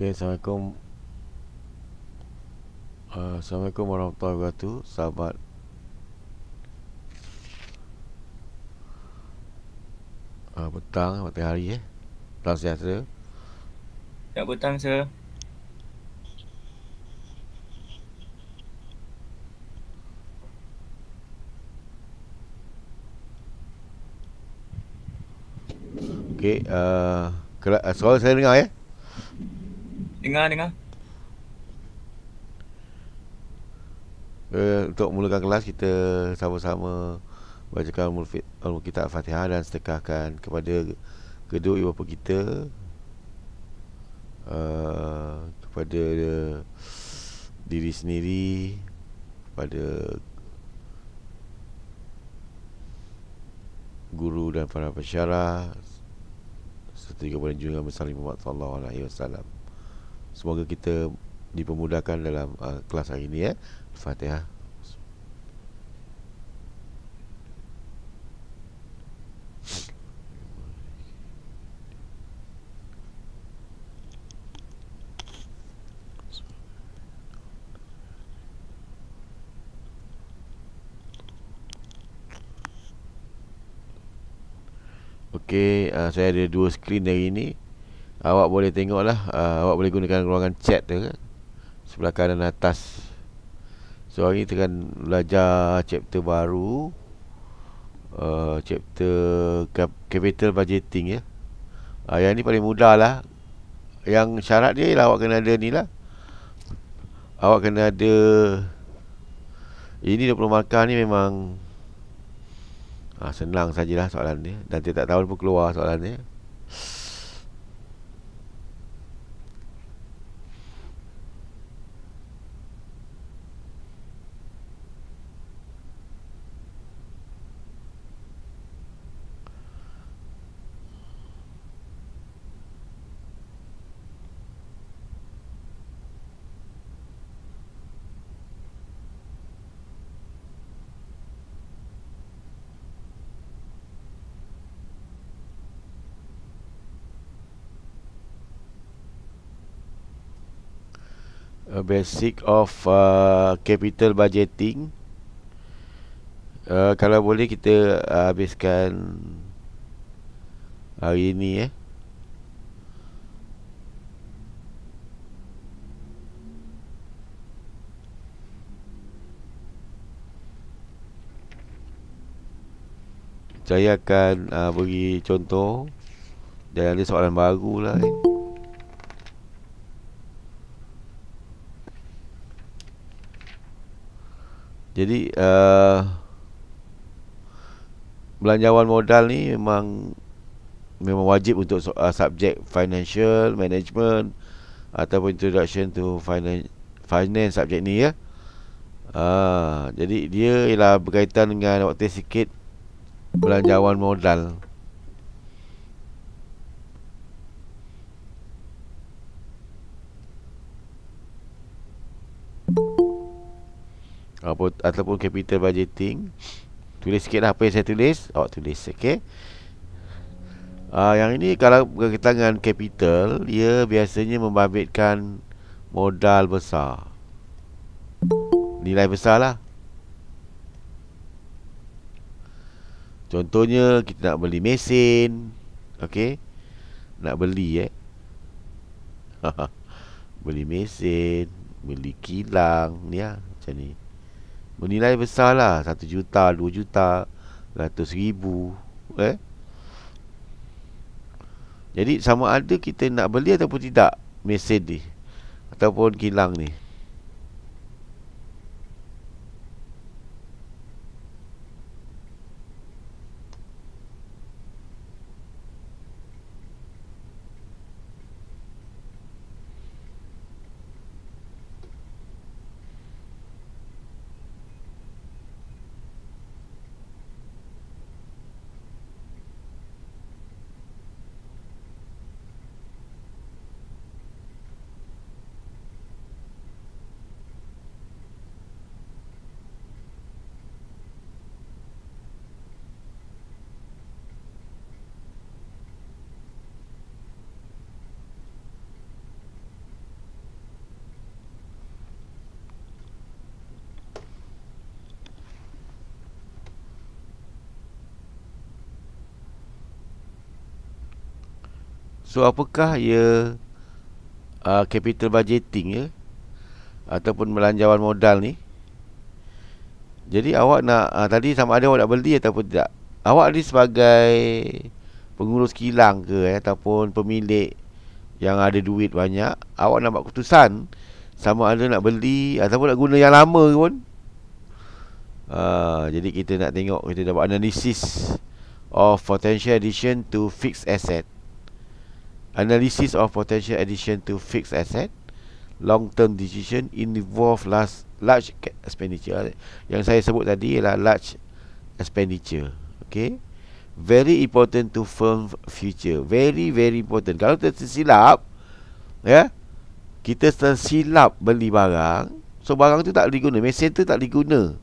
Okay, Assalamualaikum uh, Assalamualaikum warahmatullahi wabarakatuh Sahabat uh, Petang, petang hari eh Petang sejahtera Ya, petang sir Okay, uh, ah, kera- saya dengar ya eh? Dengar, dengar. Uh, untuk mulakan kelas kita sama-sama bacakan Al-Kitab Fatihah dan sedekahkan kepada kedua ibu bapa kita uh, kepada diri sendiri kepada guru dan para pensyarah serta kepada junjungan besar Nabi Muhammad sallallahu alaihi wasallam. Semoga kita dipermudahkan dalam uh, kelas hari ini ya. Eh. Fatihah. Okey, uh, saya ada dua skrin hari ini. Awak boleh tengok lah uh, Awak boleh gunakan ruangan chat tu kan Sebelah kanan atas So hari ni tengah belajar chapter baru uh, Chapter capital budgeting ya uh, Yang ni paling mudah lah Yang syarat dia ialah awak kena ada ni lah Awak kena ada Ini 20 markah ni memang uh, Senang sajalah soalan dia Dan dia tak tahu pun keluar soalan dia a basic of uh, capital budgeting uh, kalau boleh kita uh, habiskan hari ini eh Saya akan uh, bagi contoh Dan ada soalan baru lah eh. Jadi uh, belanjawan modal ni memang memang wajib untuk uh, subjek financial management ataupun introduction to finance finance subjek ni ya. Uh, jadi dia ialah berkaitan dengan waktu sikit belanjawan modal. ataupun, ataupun capital budgeting tulis sikit lah apa yang saya tulis awak tulis ok uh, ah, yang ini kalau berkaitan dengan capital ia biasanya membabitkan modal besar nilai besar lah contohnya kita nak beli mesin ok nak beli eh beli mesin beli kilang ni lah macam ni bernilai besar lah 1 juta, 2 juta, 100 ribu eh? Jadi sama ada kita nak beli ataupun tidak Mesin ni Ataupun kilang ni So apakah ia uh, capital budgeting ya ataupun belanjawan modal ni? Jadi awak nak uh, tadi sama ada awak nak beli ataupun tidak. Awak ni sebagai pengurus kilang ke eh, ataupun pemilik yang ada duit banyak, awak nak buat keputusan sama ada nak beli ataupun nak guna yang lama ke pun. Uh, jadi kita nak tengok kita dapat analisis of potential addition to fixed asset. Analysis of potential addition to fixed asset Long term decision involve last large expenditure eh, Yang saya sebut tadi ialah large expenditure Okay Very important to firm future Very very important Kalau tersilap Ya yeah, Kita tersilap beli barang So barang tu tak diguna Mesin tu tak diguna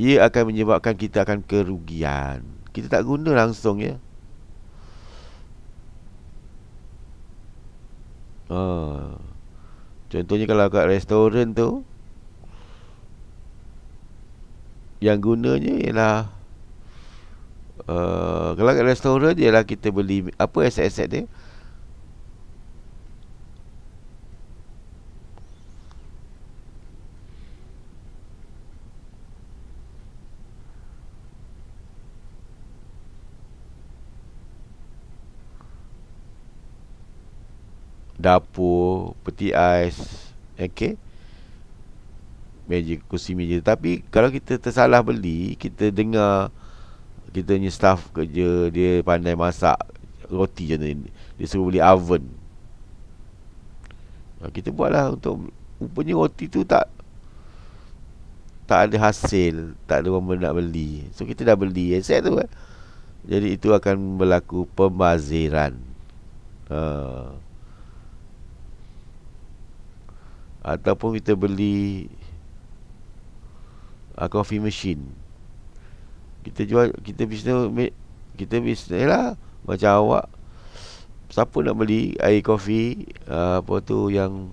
Ia akan menyebabkan kita akan kerugian Kita tak guna langsung ya yeah. ha. Contohnya kalau kat restoran tu Yang gunanya ialah uh, Kalau kat restoran ialah kita beli Apa aset-aset dia dapur, peti ais, okey. Meja kursi meja. Tapi kalau kita tersalah beli, kita dengar kita punya staff kerja dia pandai masak roti je ni. Dia suruh beli oven. Ha, kita buatlah untuk rupanya roti tu tak tak ada hasil, tak ada orang nak beli. So kita dah beli aset tu. kan. Jadi itu akan berlaku pembaziran. Ha. Uh. ataupun kita beli uh, coffee machine kita jual kita bisnes kita bisnes eh lah macam awak siapa nak beli air kopi uh, apa tu yang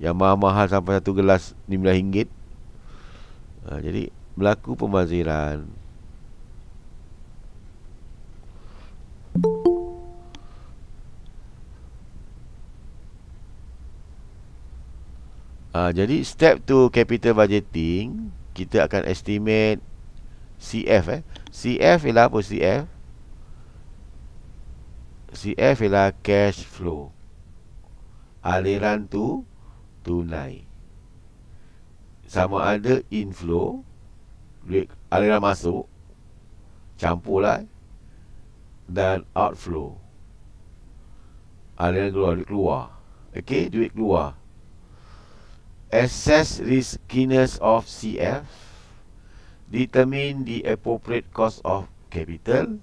yang mahal-mahal sampai satu gelas RM5 uh, jadi berlaku pemaziran uh, Jadi step to capital budgeting Kita akan estimate CF eh. CF ialah apa CF CF ialah cash flow Aliran tu Tunai Sama ada inflow Aliran masuk Campur eh. Dan outflow Aliran keluar, keluar. Okay, duit keluar assess riskiness of CF, determine the appropriate cost of capital,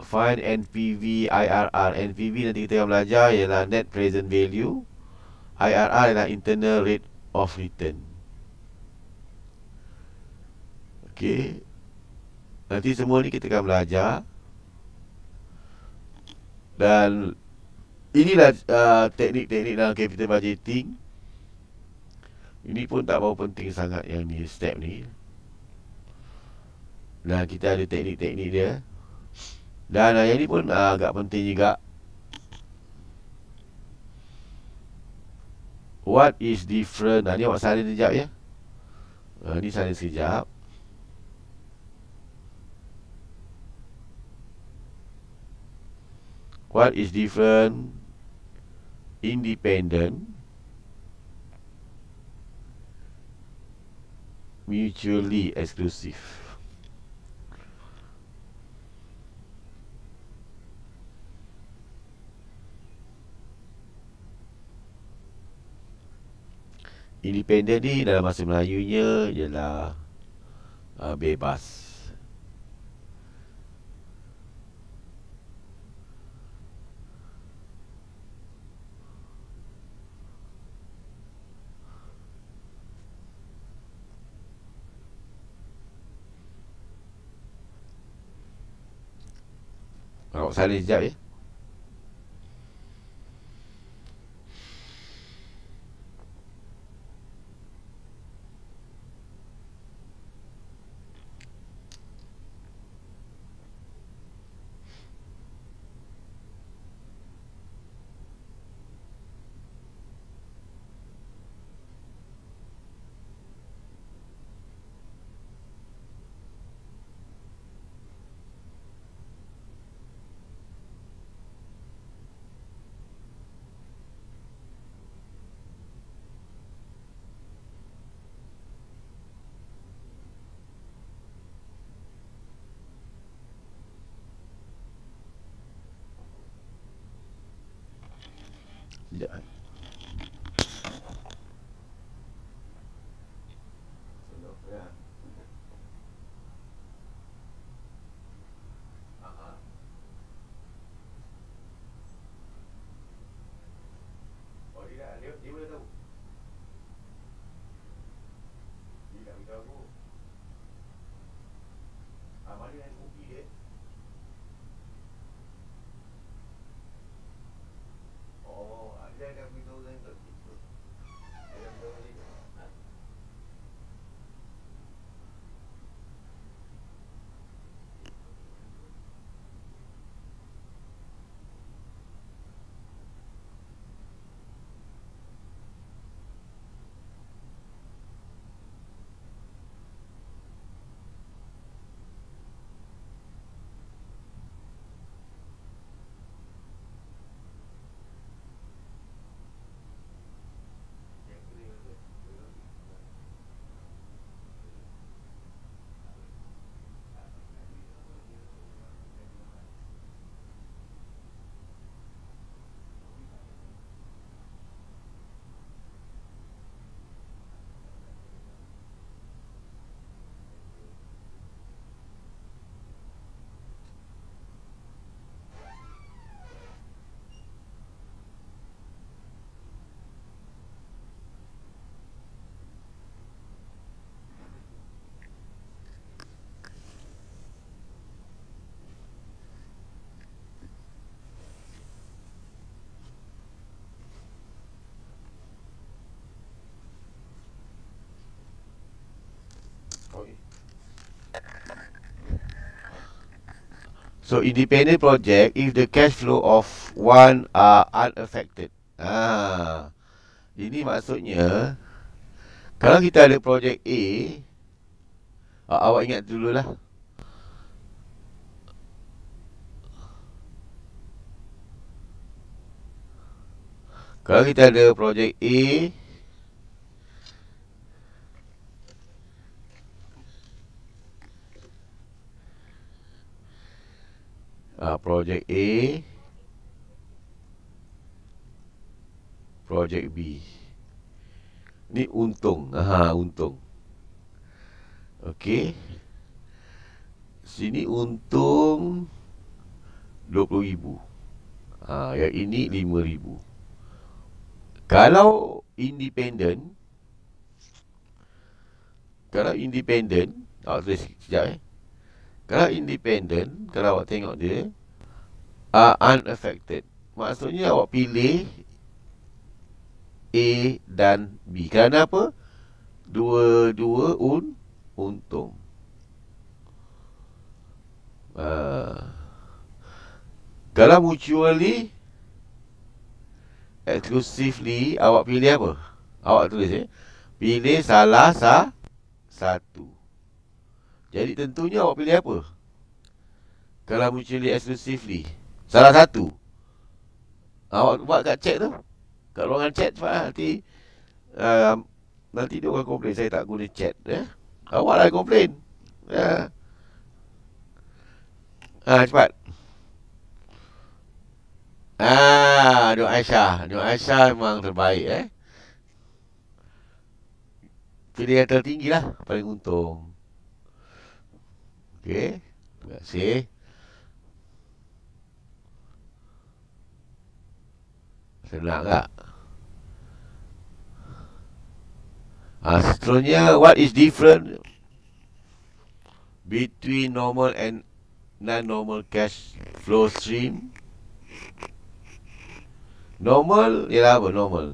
find NPV, IRR. NPV nanti kita akan belajar ialah net present value. IRR adalah internal rate of return. Okay, Nanti semua ni kita akan belajar. Dan inilah uh, teknik-teknik dalam capital budgeting. Ini pun tak bau penting sangat yang ni step ni. Dan kita ada teknik-teknik dia. Dan uh, yang ni pun uh, agak penting juga. What is different? Nah, ni awak sana sekejap ya. Uh, ni sekejap. What is different? Independent Mutually exclusive Independent ni dalam bahasa Melayunya ialah uh, bebas. waaw Salif Diaby 对。So independent project if the cash flow of one are unaffected. Ah. Ini maksudnya kalau kita ada projek A uh, awak ingat dululah. Kalau kita ada projek A uh, project A project B ni untung ha untung okey sini untung 20000 ha ah, yang ini 5000 kalau independent kalau independent ah oh, sekejap eh kalau independent, kalau awak tengok dia uh, Unaffected Maksudnya awak pilih A dan B Kerana apa? Dua-dua un untung uh, Kalau mutually Exclusively Awak pilih apa? Awak tulis ya eh? Pilih salah sa satu jadi tentunya awak pilih apa? Kalau mutually exclusively Salah satu Awak buat kat chat tu Kat ruangan chat cepat lah Nanti uh, Nanti dia orang komplain saya tak guna chat eh? Awak lah komplain uh. Ya. Ah, cepat Ah, Dua Aisyah Dua Aisyah memang terbaik eh Pilih yang tertinggi lah Paling untung Okey. Terima kasih. Senang tak? Ha, seterusnya, what is different between normal and non-normal cash flow stream? Normal, ialah apa? Normal.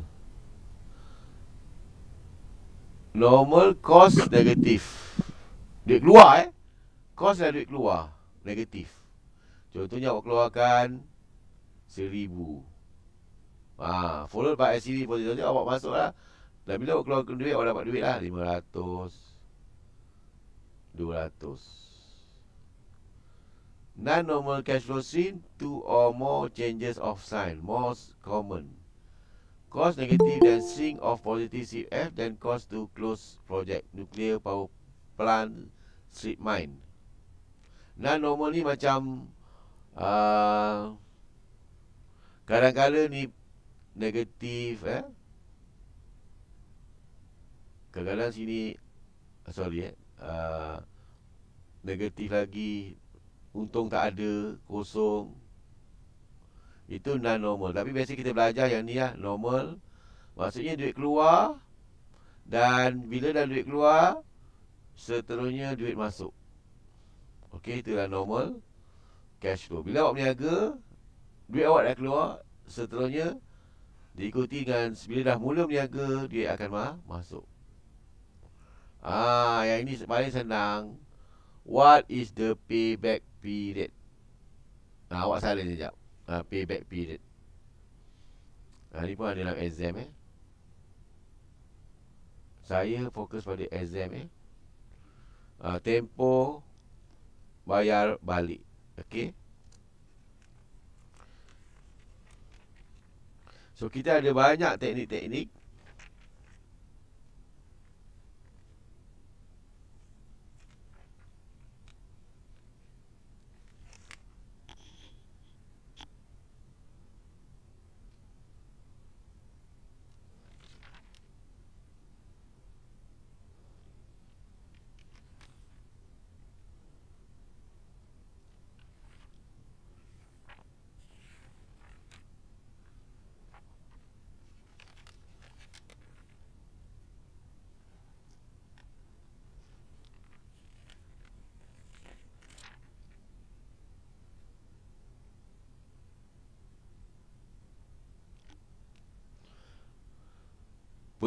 Normal cost negatif. Dia keluar eh kos dan duit keluar negatif. Contohnya awak keluarkan seribu. Ha, followed by SCD positif. Jadi awak masuklah. Dan bila awak keluarkan duit, awak dapat duit lah. Lima ratus. Dua ratus. Non-normal cash flow sign, two or more changes of sign. Most common. Cost negative dan sink of positive CF then cost to close project. Nuclear power plant strip mine. Non normal ni macam ah, Kadang-kadang uh, ni Negatif eh? Kadang-kadang sini ah, Sorry eh? uh, Negatif lagi Untung tak ada Kosong Itu non normal Tapi biasa kita belajar yang ni lah Normal Maksudnya duit keluar Dan bila dah duit keluar Seterusnya duit masuk Okey, itulah normal cash flow. Bila awak berniaga, duit awak dah keluar, seterusnya diikuti dengan bila dah mula berniaga, dia akan ma masuk. Ah, yang ini paling senang. What is the payback period? Nah, awak salah sekejap. Uh, payback period. Nah, ini pun ada dalam exam eh. Saya fokus pada exam eh. Uh, ah, tempo tempoh bayar balik. Okey. So kita ada banyak teknik-teknik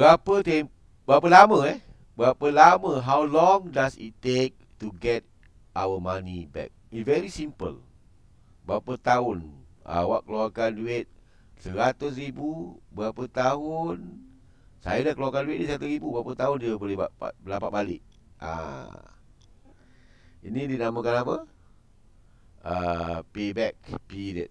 Berapa tem berapa lama eh? Berapa lama how long does it take to get our money back? It very simple. Berapa tahun ah, awak keluarkan duit 100 ribu berapa tahun saya dah keluarkan duit ni 1 ribu berapa tahun dia boleh dapat balik ah. ini dinamakan apa uh, payback period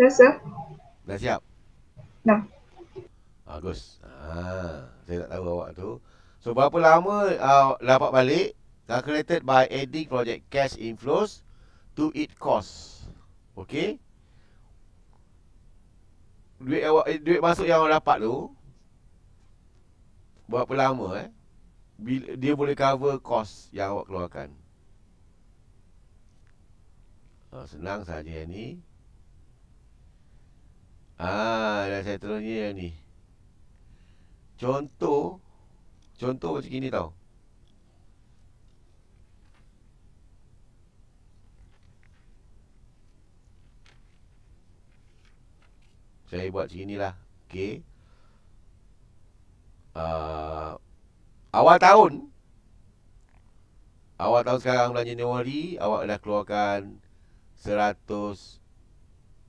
Dah siap? Dah. Bagus. Ah, saya tak tahu awak tu. So, berapa lama uh, dapat balik? Calculated by adding project cash inflows to it cost. Okay? Duit awak, eh, duit masuk yang awak dapat tu, berapa lama eh? Bila, dia boleh cover cost yang awak keluarkan. Oh, senang saja ni. Ah, dan seterusnya yang ni. Contoh contoh macam gini tau. Saya buat macam inilah. Okey. Uh, awal tahun Awal tahun sekarang bulan Januari Awak dah keluarkan Seratus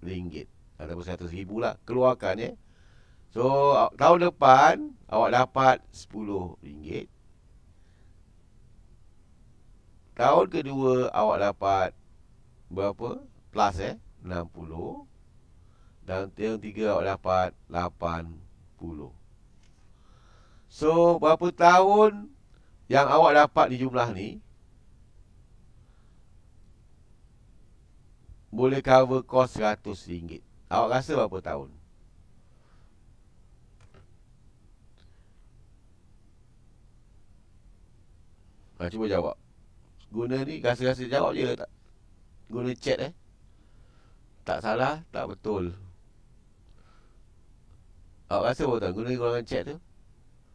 Ringgit ataupun 100 ribu lah keluarkan eh. So tahun depan awak dapat 10 ringgit. Tahun kedua awak dapat berapa? Plus eh 60 dan tahun ketiga awak dapat 80. So berapa tahun yang awak dapat di jumlah ni? Boleh cover kos RM100 Awak rasa berapa tahun? Ha, cuba jawab. Guna ni rasa-rasa jawab je tak? Guna chat eh. Tak salah, tak betul. Awak rasa berapa tahun? Guna golongan chat tu?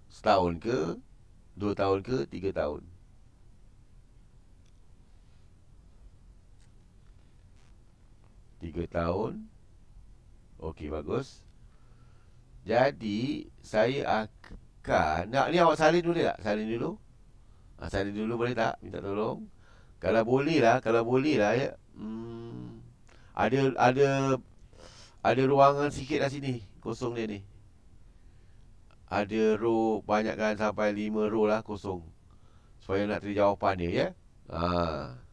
Setahun ke? Dua tahun ke? Tiga tahun? Tiga tahun? Okey bagus. Jadi saya akan nak ni awak salin dulu tak? Salin dulu. Ha, salin dulu boleh tak? Minta tolong. Kalau boleh lah, kalau boleh lah ya. Hmm, ada ada ada ruangan sikit dah sini. Kosong dia ni. Ada row banyakkan sampai 5 row lah kosong. Supaya nak tadi dia ya. Ah. Ha.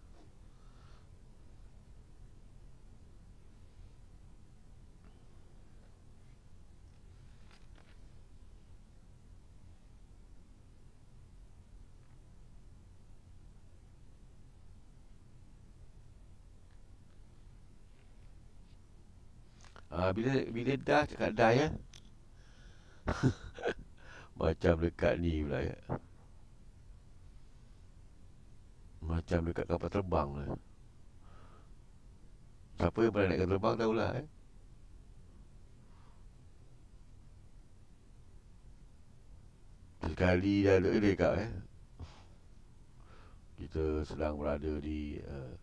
Ah bila bila dah cakap dah ya. Macam dekat ni pula ya. Macam dekat kapal terbang lah. Siapa yang pernah naik kapal terbang tahulah eh. Sekali dah ada eh, dekat eh. Kita sedang berada di uh,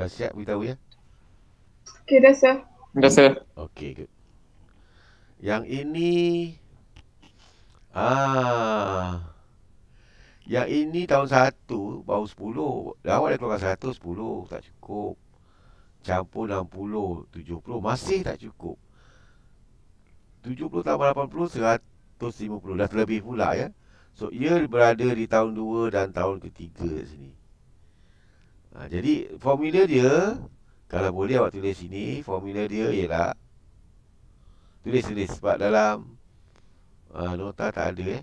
Dah siap tahu ya? Okay, dah siap. Dah siap. Okay, good. Yang ini... Ah, yang ini tahun 1, baru 10. Dah awal dah keluar 1, 10. Tak cukup. Campur 60, 70. Masih tak cukup. 70 tambah 80, 150. Dah terlebih pula ya. So, ia berada di tahun 2 dan tahun ketiga sini. Ha, jadi formula dia kalau boleh awak tulis sini formula dia ialah tulis tulis sebab dalam uh, nota tak ada eh.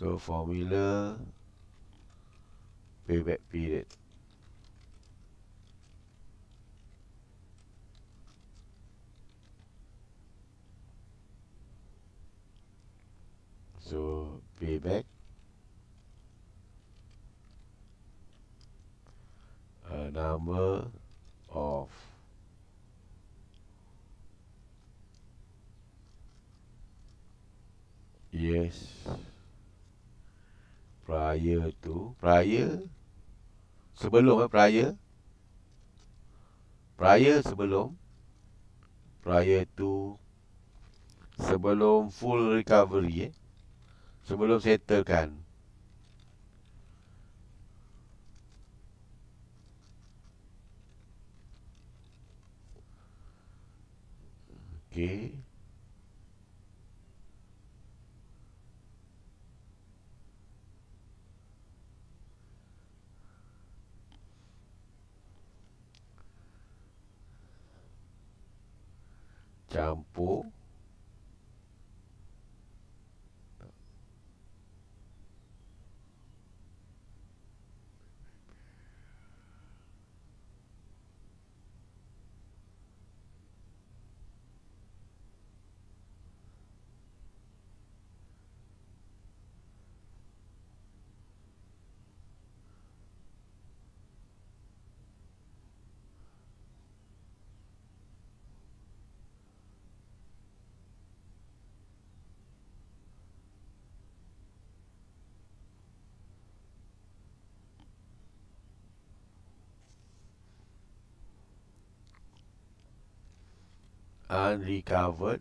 So formula payback period. So payback a number of years Praya tu Praya Sebelum eh, Praya Praya sebelum Praya tu Sebelum full recovery eh. Sebelum settlekan Okay campur unrecovered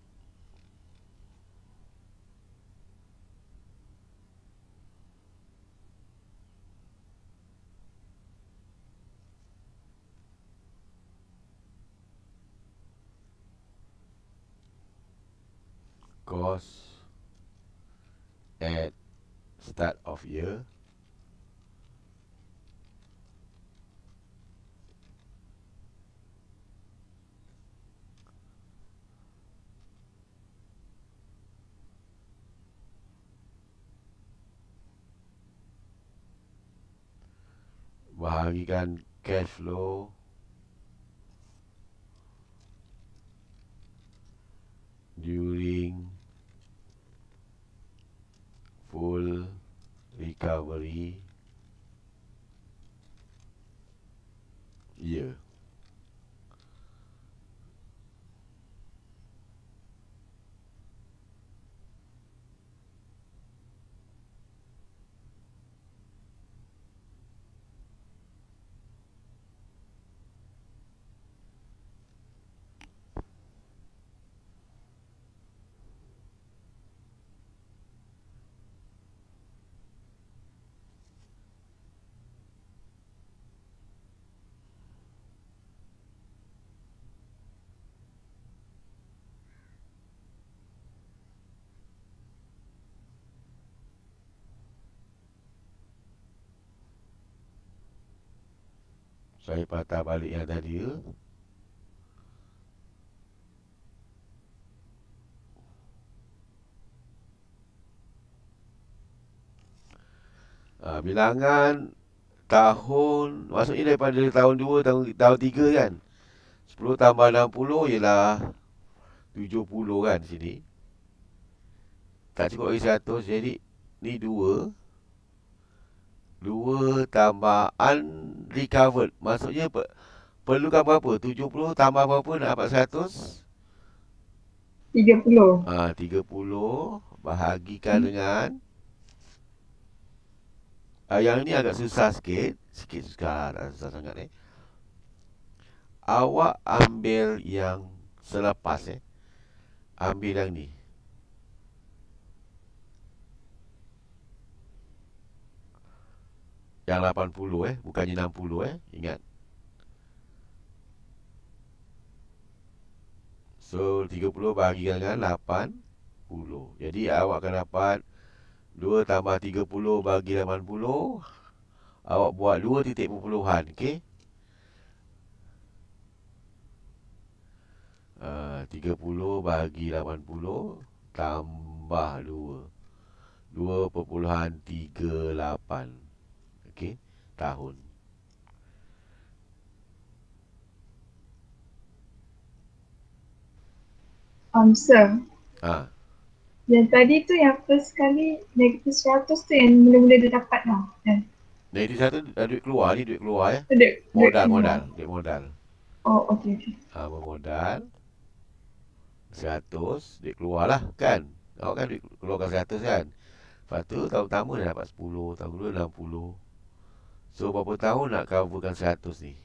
cost at start of year bahagikan cash flow during full recovery year. Saya patah balik yang tadi ya. Ah, bilangan tahun maksudnya daripada tahun 2 tahun tahun 3 kan 10 tambah 60 ialah 70 kan sini tak cukup lagi 100 jadi ni Dua tambahan recovered maksudnya per perlukan berapa 70 tambah berapa nak dapat 100 30 ah ha, 30 bahagikan hmm. dengan ha, yang ni agak susah sikit sikit susah susah sangat ni eh. awak ambil yang selepas eh ambil yang ni Yang 80 eh Bukannya 60 eh Ingat So 30 bagi dengan 80 Jadi awak akan dapat 2 tambah 30 bagi 80 Awak buat 2 titik perpuluhan Okay ah, uh, 30 bagi 80 Tambah 2 2.38 okey tahun um, sir ha. yang tadi tu yang first kali negatif seratus tu yang mula-mula dia dapat lah kan negatif seratus dah duit keluar ni duit keluar ya duit, modal duit modal keluar. duit modal oh okey okay. Ha, modal seratus duit keluar lah kan awak kan duit keluarkan seratus kan Lepas tu tahun pertama dia dapat sepuluh, tahun kedua puluh. So berapa tahun nak coverkan 100 ni?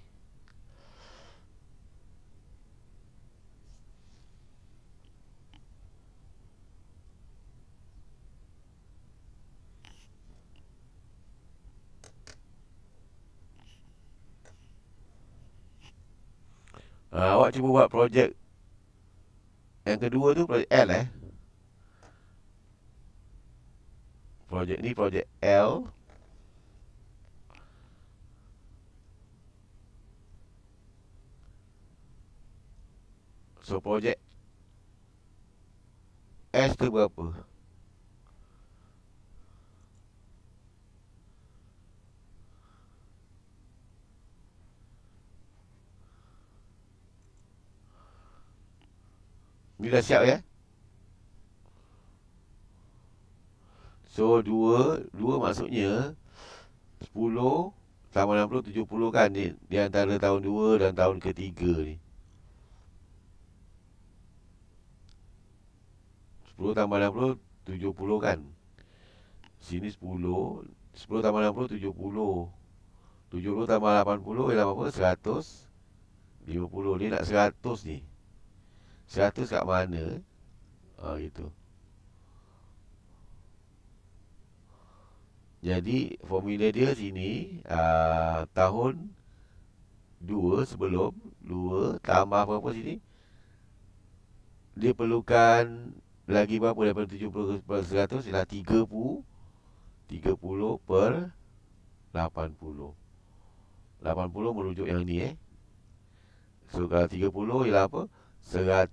Uh, awak cuba buat projek yang kedua tu projek L eh. Projek ni projek L. So projek S tu berapa Ni dah siap ya So 2 2 maksudnya 10 Tambah 60 70 kan ni Di antara tahun 2 dan tahun ketiga ni 10 tambah 60 70 kan Sini 10 10 tambah 60 70 70 tambah 80 Ialah apa 100 50 Dia nak 100 ni 100 kat mana Ha gitu Jadi formula dia sini aa, ha, Tahun 2 sebelum 2 tambah apa-apa sini Dia perlukan lagi berapa daripada 70 per 100 ialah 30 30 per 80 80 merujuk yang ni eh so kalau 30 ialah apa 100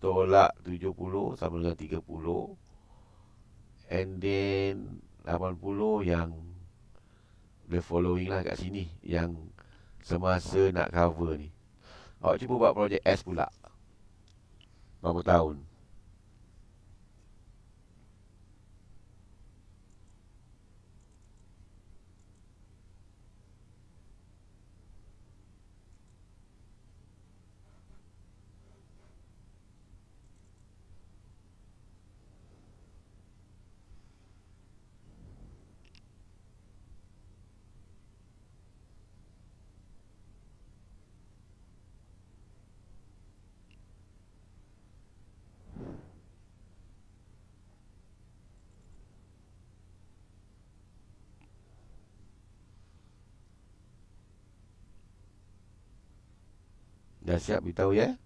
tolak 70 sama dengan 30 and then 80 yang the following lah kat sini yang semasa nak cover ni awak cuba buat projek S pula berapa tahun siap beritahu ya.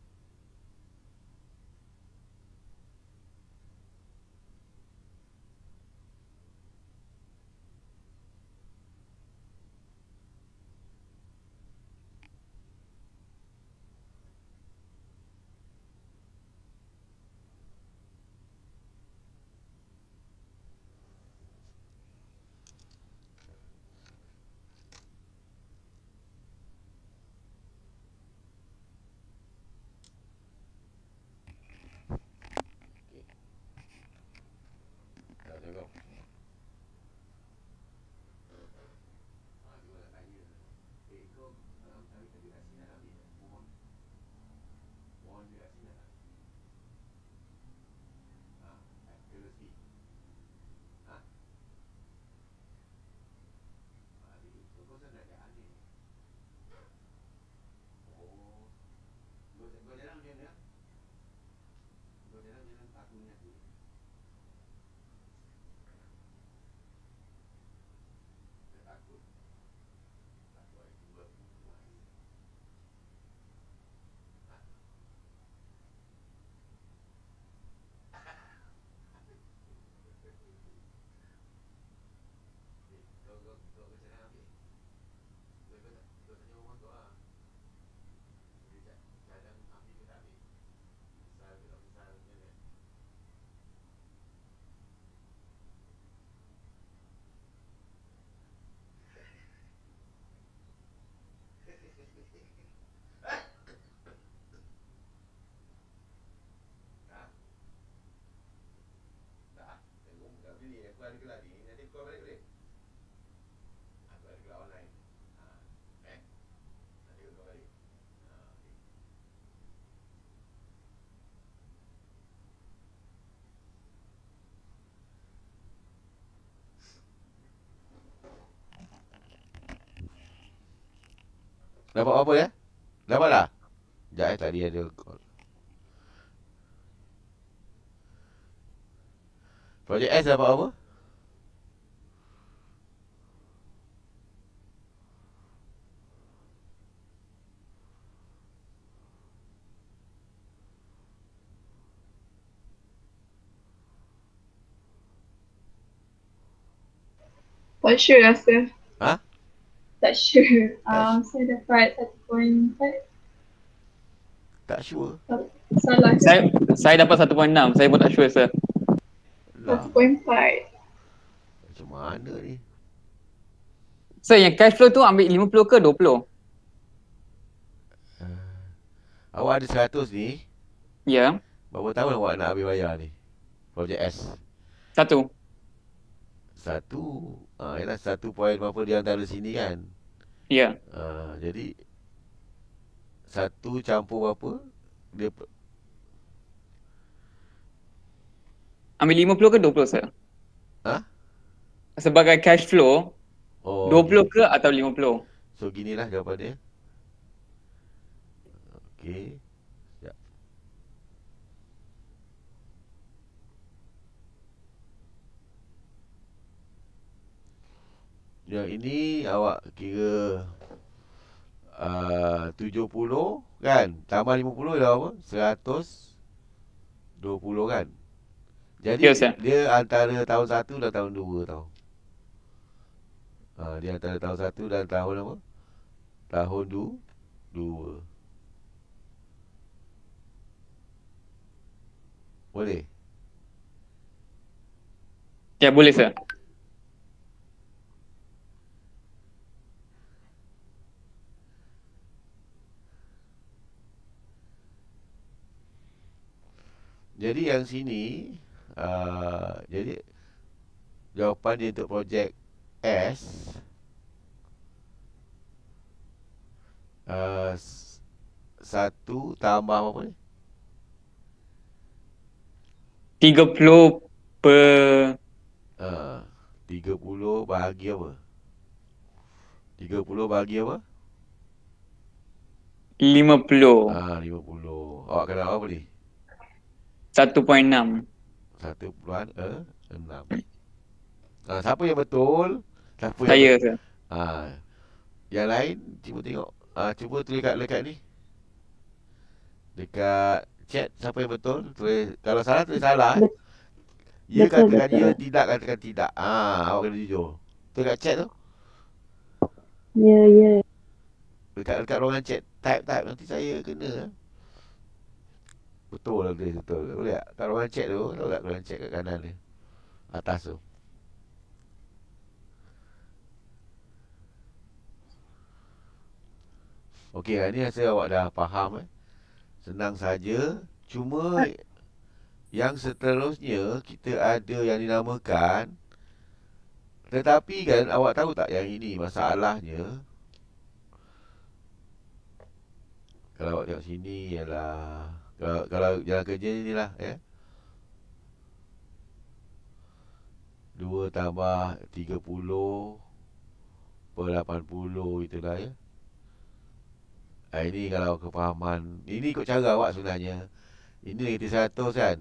Dapat apa ya, Dapat lah? Sekejap eh tadi ada Projek S dapat apa? Malaysia rasa Ha? tak sure. Um, saya dapat satu poin empat. Tak sure. Salah. Saya, saya dapat satu poin enam. Saya pun tak sure, sir. Satu poin empat. Lah. Macam mana ni? So yang cash flow tu ambil lima puluh ke dua puluh. Ah. awak ada seratus ni. Ya. Yeah. Berapa tahun awak nak habis bayar ni? Projek S. Satu satu ah ialah satu poin berapa di antara sini kan ya ah jadi satu campur berapa dia ambil 50 ke 20 saya ha sebagai cash flow oh 20 okay. ke atau 50 so ginilah jawapan dia okey Yang ini awak kira ah, uh, 70 kan Tambah 50 dah apa 120 kan Jadi yes, dia ya. antara tahun 1 dan tahun 2 tau uh, Dia antara tahun 1 ah, dan tahun apa Tahun 2 Dua Boleh? Ya boleh sir Jadi yang sini uh, Jadi Jawapan dia untuk projek S uh, Satu tambah apa ni? 30 per Tiga puluh uh, bahagi apa? Tiga puluh bahagi apa? 50 Ah lima puluh. Awak kena apa boleh? 1.6 ha, eh? ah, Siapa yang betul? Siapa Saya yang betul? Ha. Yang lain cuba tengok ha, Cuba tulis kat dekat ni Dekat chat siapa yang betul tulis. Kalau salah tulis salah Ya betul, katakan ya tidak katakan tidak ha, Awak kena jujur Tulis kat chat tu Ya yeah, ya yeah. Dekat, dekat ruangan chat Type-type nanti saya kena Ha Betul lah betul, betul. Boleh tak? Kat ruangan cek tu Tahu tak ruangan cek kat kanan ni Atas tu Okey, ini rasa awak dah faham eh. Senang saja. Cuma yang seterusnya kita ada yang dinamakan tetapi kan awak tahu tak yang ini masalahnya kalau awak tengok sini ialah kalau, kalau jalan kerja ni lah ya. Eh? 2 tambah 30 per 80 itulah ya. Ha, ini kalau kefahaman, ini ikut cara awak sebenarnya. Ini kita 100 kan.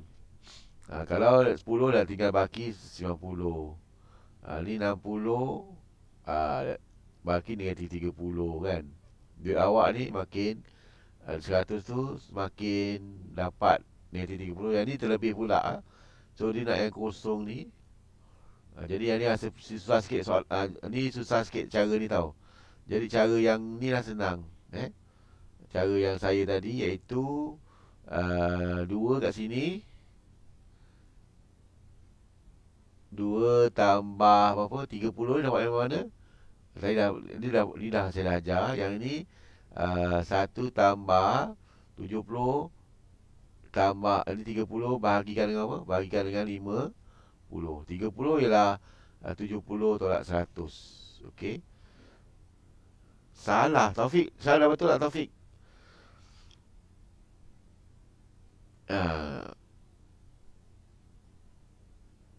Ha, kalau 10 dah tinggal baki 90. Ha, ini 60 ha, baki negatif 30 kan. Duit awak ni makin 100 eh, tu semakin dapat negatif 30 Yang ni terlebih pula ah. So dia nak yang kosong ni eh, Jadi yang ni rasa susah sikit soal, ah, Ni susah sikit cara ni tau Jadi cara yang ni lah senang eh? Cara yang saya tadi iaitu uh, eh, 2 kat sini Dua tambah berapa 30 ni dapat yang mana saya dah, ni dah, ni dah saya dah ajar Yang ni Ah, satu uh, tambah puluh tambah ini eh, tiga 30 bahagikan dengan apa? Bahagikan dengan lima puluh tiga puluh ialah ah, tujuh puluh tolak seratus. Okey. Salah Taufik, salah betul tak Taufik? Uh,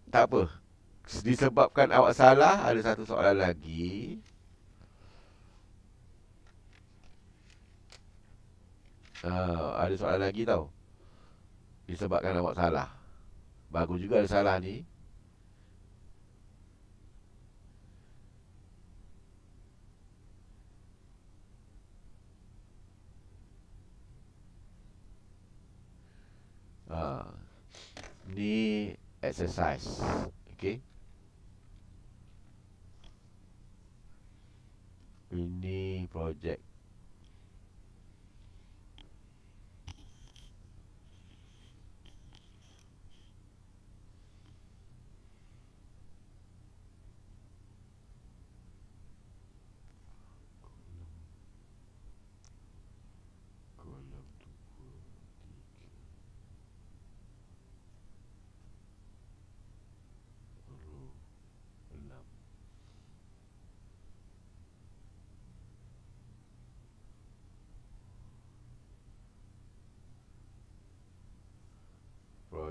tak apa. Disebabkan awak salah, ada satu soalan lagi. uh, ada soalan lagi tau disebabkan awak salah bagus juga ada salah ni uh, ni exercise okay? ini projek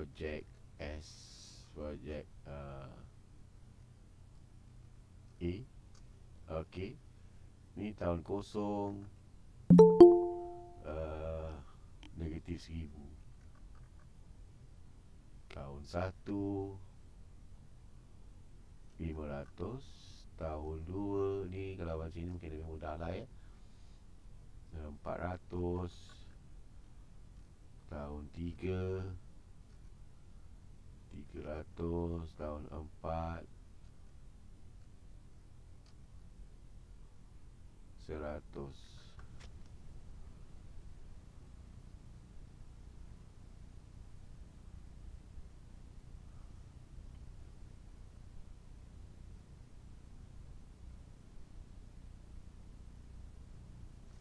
project S project uh, A okey ni tahun kosong uh, negatif 1000 tahun satu lima ratus, tahun dua ni kalau macam ni mungkin lebih mudah lah ya empat ratus, tahun tiga 300 Daun 4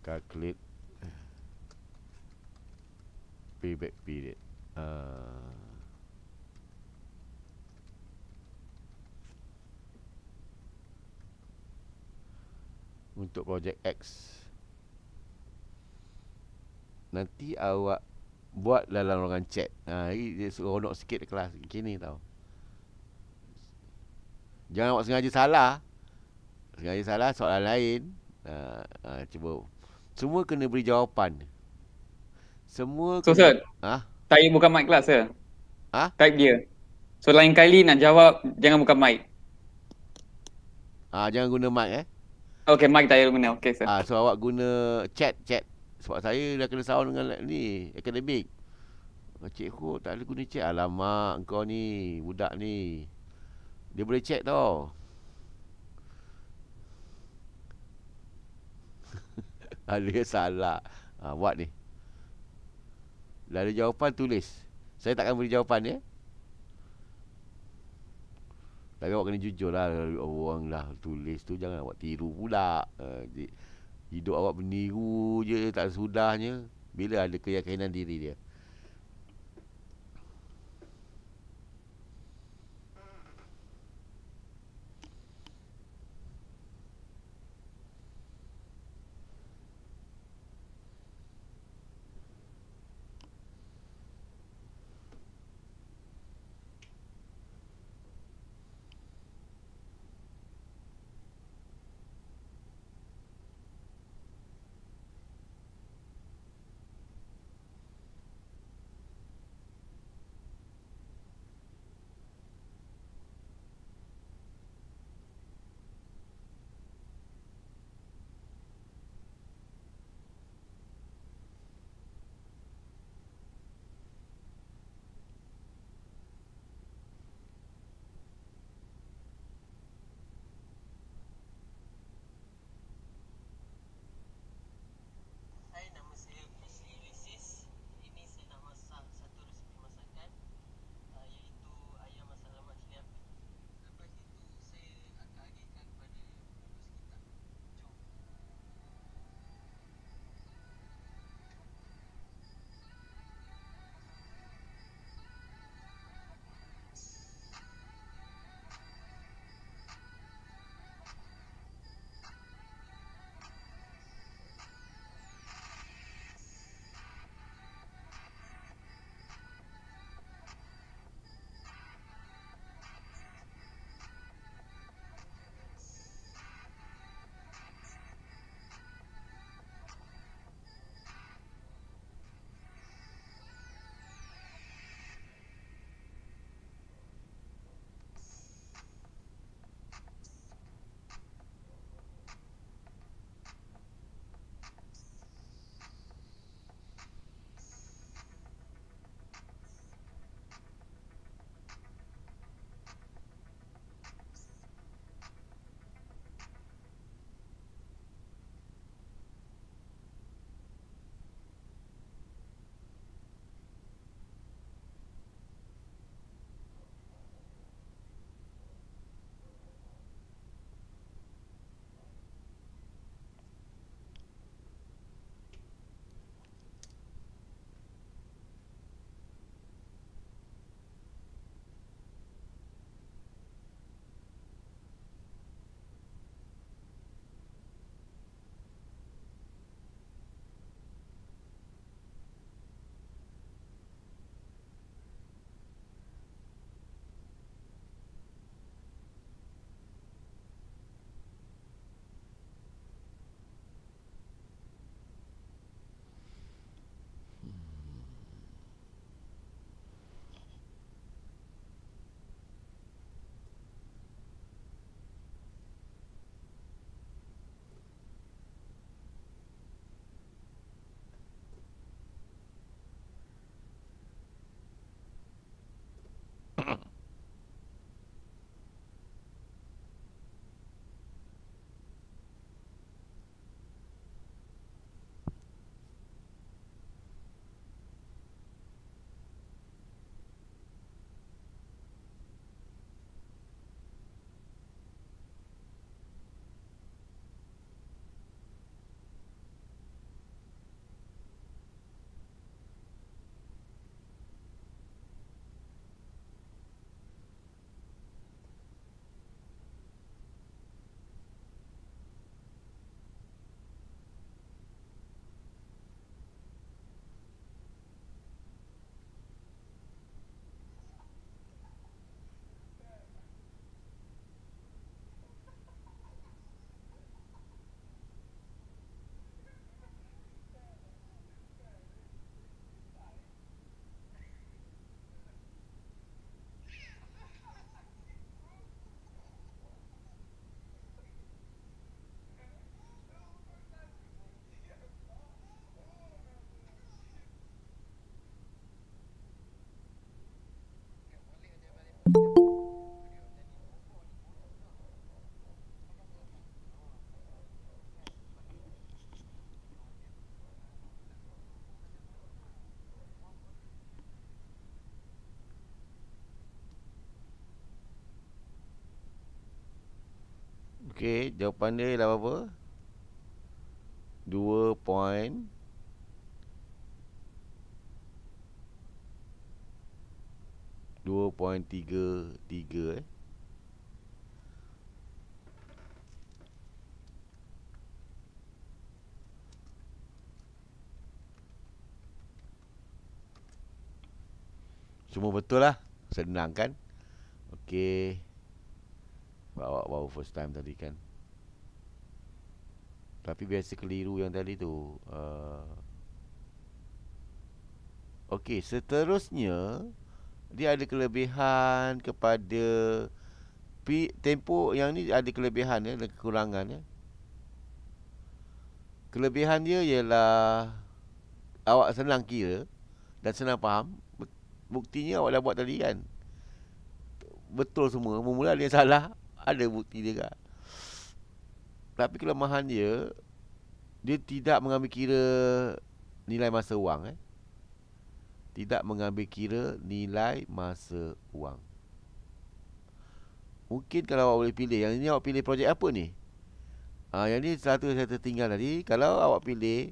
calculate payback period uh, untuk projek X nanti awak buat dalam ruangan chat ha, dia seronok sikit kelas gini tau jangan awak sengaja salah sengaja salah soalan lain ha, ha, cuba semua kena beri jawapan semua so, kena... sir, ha? tak buka mic kelas ke? Ha? Type dia. So lain kali nak jawab jangan buka mic. Ah ha, jangan guna mic eh. Okay, mic tak guna. Okay, sir. Ah, so awak guna chat, chat. Sebab saya dah kena sound dengan ni, akademik. Cik Ho tak ada guna chat. Alamak, kau ni, budak ni. Dia boleh chat tau. ada salah. Ah, buat ni. Dah ada jawapan, tulis. Saya takkan beri jawapan, ya. Eh? Tapi awak kena jujur lah Orang lah tulis tu Jangan awak tiru pula ha, Hidup awak meniru je Tak sudahnya Bila ada keyakinan diri dia Okey, jawapan dia ialah apa? 2 point dua tiga tiga. Eh. Semua betul lah Senang kan Okey bawa bawa first time tadi kan tapi biasa keliru yang tadi tu uh, Okey, seterusnya dia ada kelebihan kepada tempo yang ni ada kelebihan ya eh, dan kekurangan ya. Kelebihan dia ialah awak senang kira dan senang faham. Buktinya awak dah buat tadi kan. Betul semua. Mula Memula dia salah, ada bukti dia kan Tapi kelemahan dia Dia tidak mengambil kira Nilai masa wang eh? Tidak mengambil kira Nilai masa wang Mungkin kalau awak boleh pilih Yang ini awak pilih projek apa ni Ah, ha, Yang ni satu saya tertinggal tadi Kalau awak pilih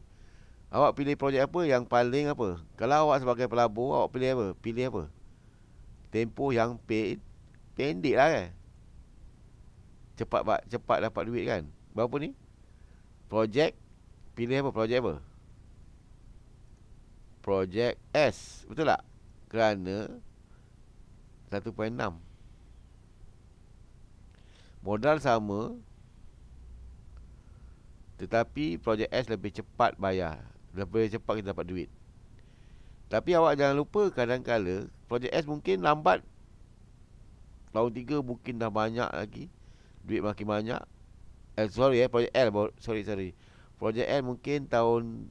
Awak pilih projek apa yang paling apa Kalau awak sebagai pelabur Awak pilih apa Pilih apa Tempoh yang paid Pendek lah kan cepat pak, cepat dapat duit kan. Berapa ni? Projek pilih apa? Projek apa? Projek S. Betul tak? Kerana 1.6 Modal sama Tetapi projek S lebih cepat bayar Lebih cepat kita dapat duit Tapi awak jangan lupa kadang-kadang Projek S mungkin lambat Tahun 3 mungkin dah banyak lagi duit makin banyak eh, sorry eh projek L sorry sorry projek L mungkin tahun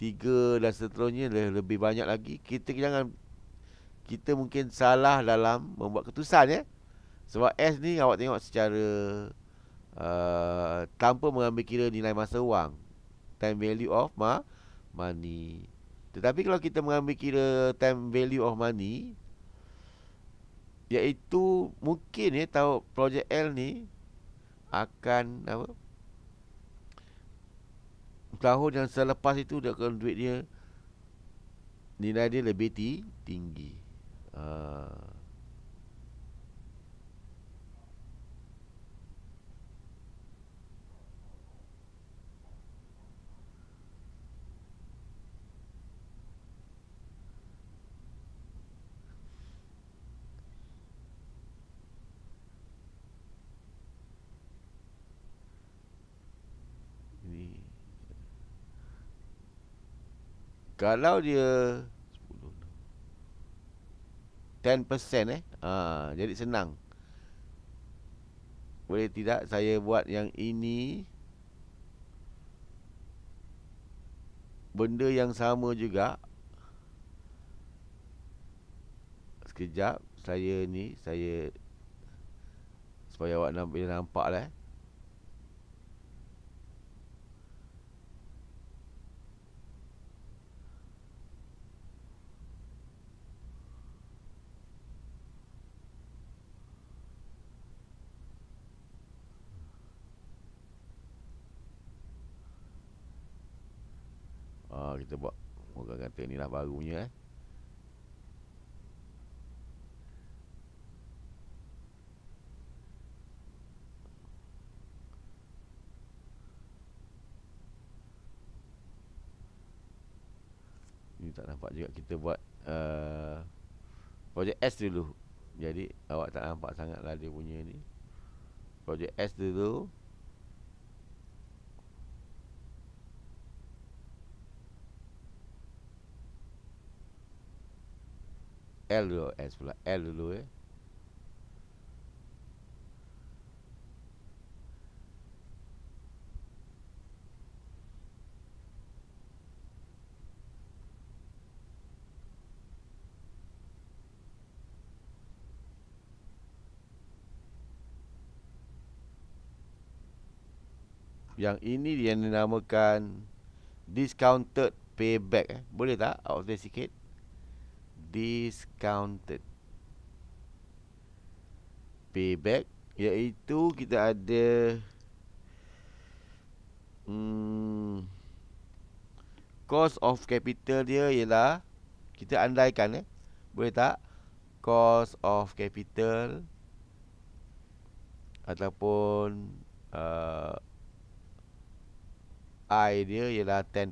3 dan seterusnya lebih banyak lagi kita jangan kita mungkin salah dalam membuat keputusan ya eh? sebab S ni awak tengok secara uh, tanpa mengambil kira nilai masa wang time value of ma money tetapi kalau kita mengambil kira time value of money iaitu mungkin ya eh, tahu projek L ni akan apa? Tahun yang selepas itu dia akan duit dia nilai dia lebih tinggi. Uh, kalau dia 10 eh ha, jadi senang boleh tidak saya buat yang ini benda yang sama juga sekejap saya ni saya supaya awak nampak lah. eh kita buat Orang kata inilah barunya eh Ini tak nampak juga kita buat uh, Projek S dulu Jadi awak tak nampak sangat lah dia punya ni Projek S dulu L dulu S pula L dulu eh Yang ini dia dinamakan Discounted Payback eh. Boleh tak? Out of sikit discounted payback iaitu kita ada hmm, cost of capital dia ialah kita andaikan eh boleh tak cost of capital ataupun uh, I dia ialah 10%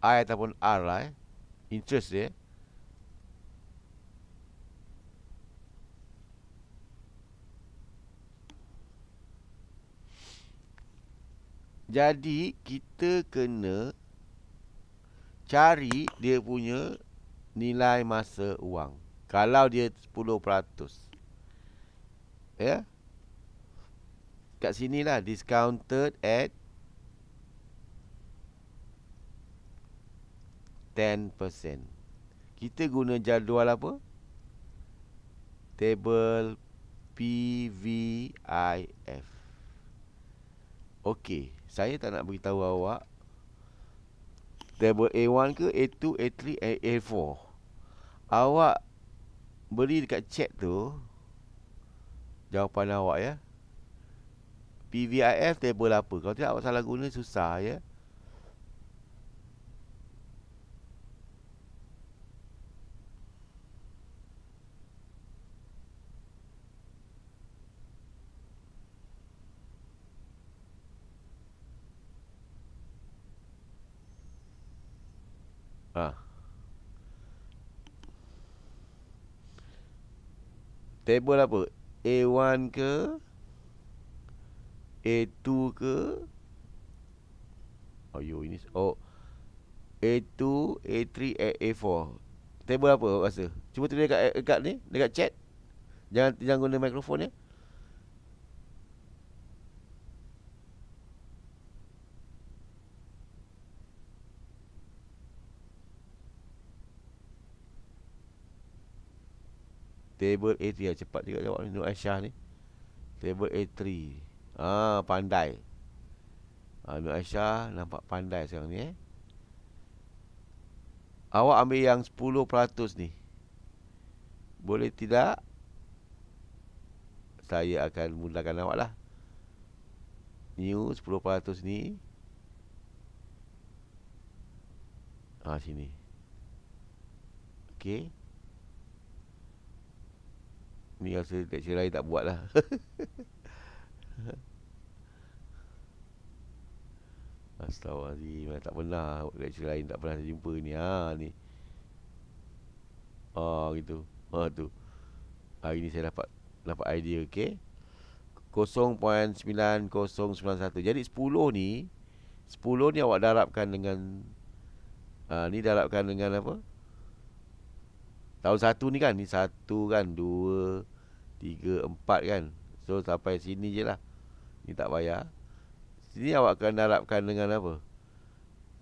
I ataupun R lah eh interest dia Jadi kita kena cari dia punya nilai masa uang. Kalau dia 10%. Ya. Kat sini lah discounted at 10%. Kita guna jadual apa? Table PVIF. Okey saya tak nak beritahu awak table A1 ke A2, A3, A, 1 ke a 2 a 3 a 4 Awak beli dekat chat tu jawapan awak ya. PVIF table apa? Kalau tidak awak salah guna susah ya. Table apa? A1 ke? A2 ke? Oh, yo, ini. Oh. A2, A3, A, 2 a 3 a 4 Table apa rasa? Cuba tulis dekat, eh, dekat ni, dekat chat. Jangan jangan guna mikrofon ya. Eh? Table A3 Cepat juga jawab ni Nur Aisyah ni Table A3 Haa ah, pandai ah, ha, Nur Aisyah nampak pandai sekarang ni eh Awak ambil yang 10% ni Boleh tidak Saya akan mudahkan awak lah New 10% ni Haa ah, sini Okay Ni rasa tak cerai tak buat lah Astagfirullahaladzim Tak pernah Lecture lain tak pernah saya jumpa ni ha, ni Oh gitu ha, tu Hari ni saya dapat Dapat idea okay 0.9091 Jadi 10 ni 10 ni awak darabkan dengan uh, Ni darabkan dengan apa Tahun 1 ni kan Ni 1 kan 2 Tiga, empat kan So sampai sini je lah Ni tak bayar Sini awak akan darabkan dengan apa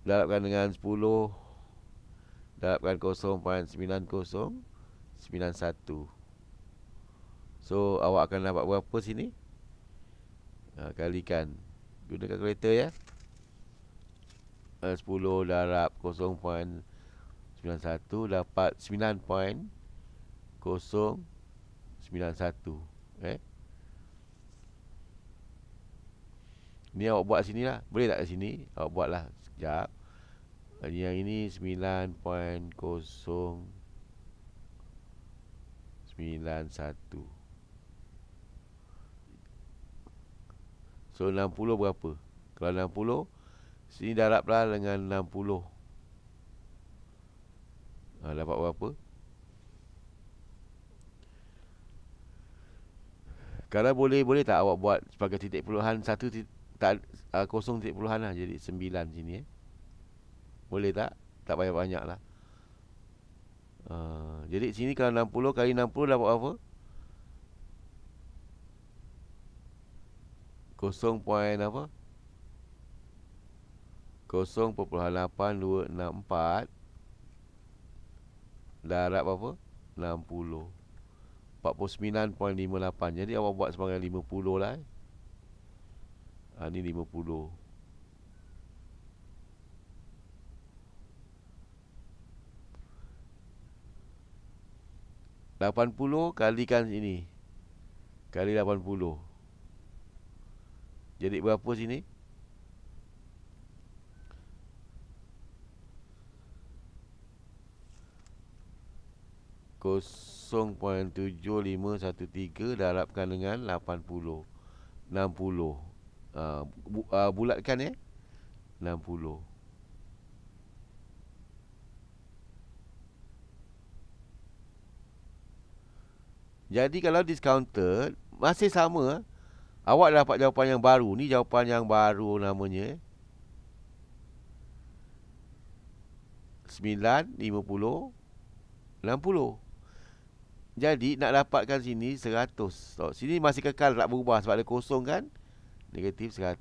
Darabkan dengan sepuluh Darabkan kosong Puan sembilan kosong Sembilan satu So awak akan dapat berapa sini ha, Kalikan Gunakan kereta ya ha, Sepuluh darab kosong Puan sembilan satu Dapat sembilan point Kosong 91 eh? Ni awak buat sini lah Boleh tak sini Awak buat lah Sekejap Yang ini 9.0 91 So 60 berapa Kalau 60 Sini daraplah dengan 60 ha, ah, Dapat berapa 60 Kalau boleh boleh tak awak buat sebagai titik puluhan satu titik, tak uh, kosong titik puluhan lah jadi sembilan sini eh. Boleh tak? Tak banyak banyak lah. Uh, jadi sini kalau enam puluh kali enam puluh dapat apa? 0. apa? 0.8264 darab apa? 60 49.58 Jadi awak buat sebagai 50 lah eh. ha, Ini 50 80 kalikan ini Kali 80 Jadi berapa sini? Kos 0.7513 darabkan dengan 80 60 uh, uh, bulatkan ya eh? 60 Jadi kalau discounted masih sama awak dapat jawapan yang baru ni jawapan yang baru namanya eh? 9 50 60 jadi nak dapatkan sini 100. So, sini masih kekal tak berubah sebab ada kosong kan? Negatif 100.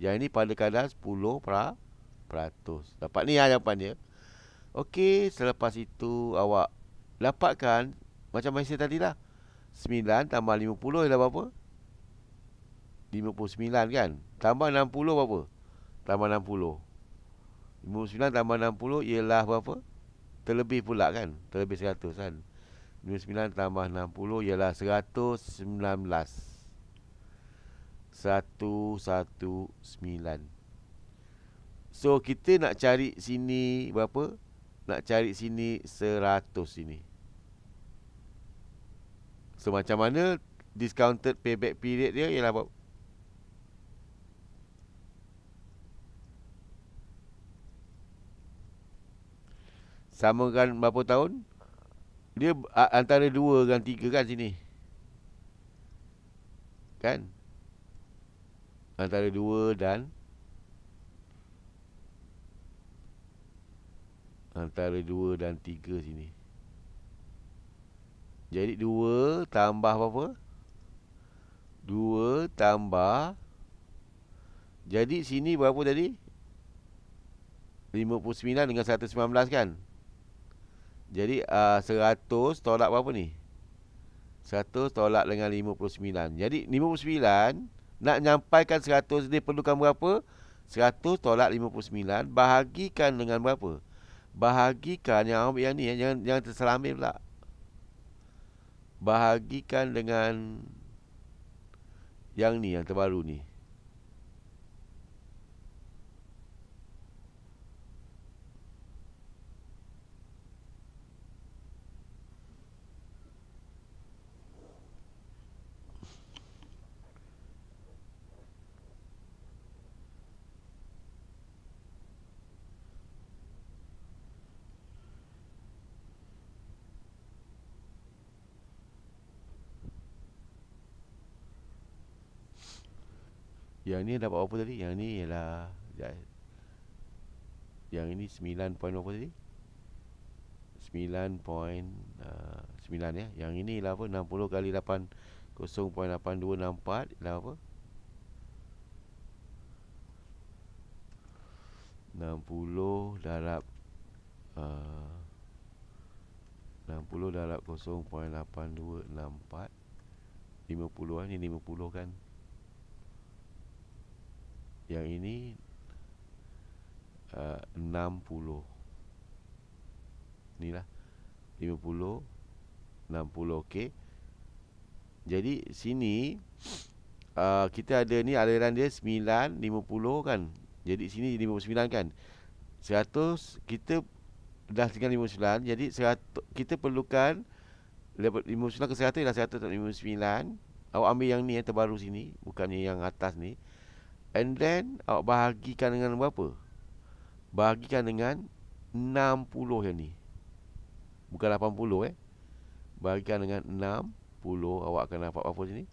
Yang ini pada kadar 10 per peratus. Dapat ni ya, lah jawapannya. Okey, selepas itu awak dapatkan macam mesej tadi lah. 9 tambah 50 ialah berapa? 59 kan? Tambah 60 berapa? Tambah 60. 59 tambah 60 ialah berapa? Terlebih pula kan? Terlebih 100 kan? 29 tambah 60 ialah 119 119 So kita nak cari sini berapa? Nak cari sini 100 sini So macam mana discounted payback period dia ialah berapa? Samakan berapa tahun? Dia antara dua dan tiga kan sini Kan Antara dua dan Antara dua dan tiga sini Jadi dua tambah apa-apa Dua tambah Jadi sini berapa tadi 59 dengan 119 kan jadi uh, ah, 100 tolak berapa ni? 100 tolak dengan 59. Jadi 59 nak nyampaikan 100 ni perlukan berapa? 100 tolak 59 bahagikan dengan berapa? Bahagikan yang yang ni yang yang terselamir pula. Bahagikan dengan yang ni yang terbaru ni. Yang ni dapat berapa tadi? Yang ni ialah Yang ini 9 point berapa tadi? 9 point uh, ah, 9 ya Yang ini ialah apa? 60 kali 8 0.8264 Ialah apa? 60 darab ah, uh, 60 darab 0.8264 50 lah ni 50 kan yang ini eh, uh, 60 Inilah 50 60 okey. Jadi sini uh, Kita ada ni aliran dia 9, 50 kan Jadi sini 59 kan 100 kita Dah tinggal 59 Jadi 100, kita perlukan 59 ke 100 ialah 159 Awak ambil yang ni yang terbaru sini Bukannya yang atas ni And then awak bahagikan dengan berapa? Bahagikan dengan 60 yang ni. Bukan 80 eh. Bahagikan dengan 60 awak akan dapat berapa sini?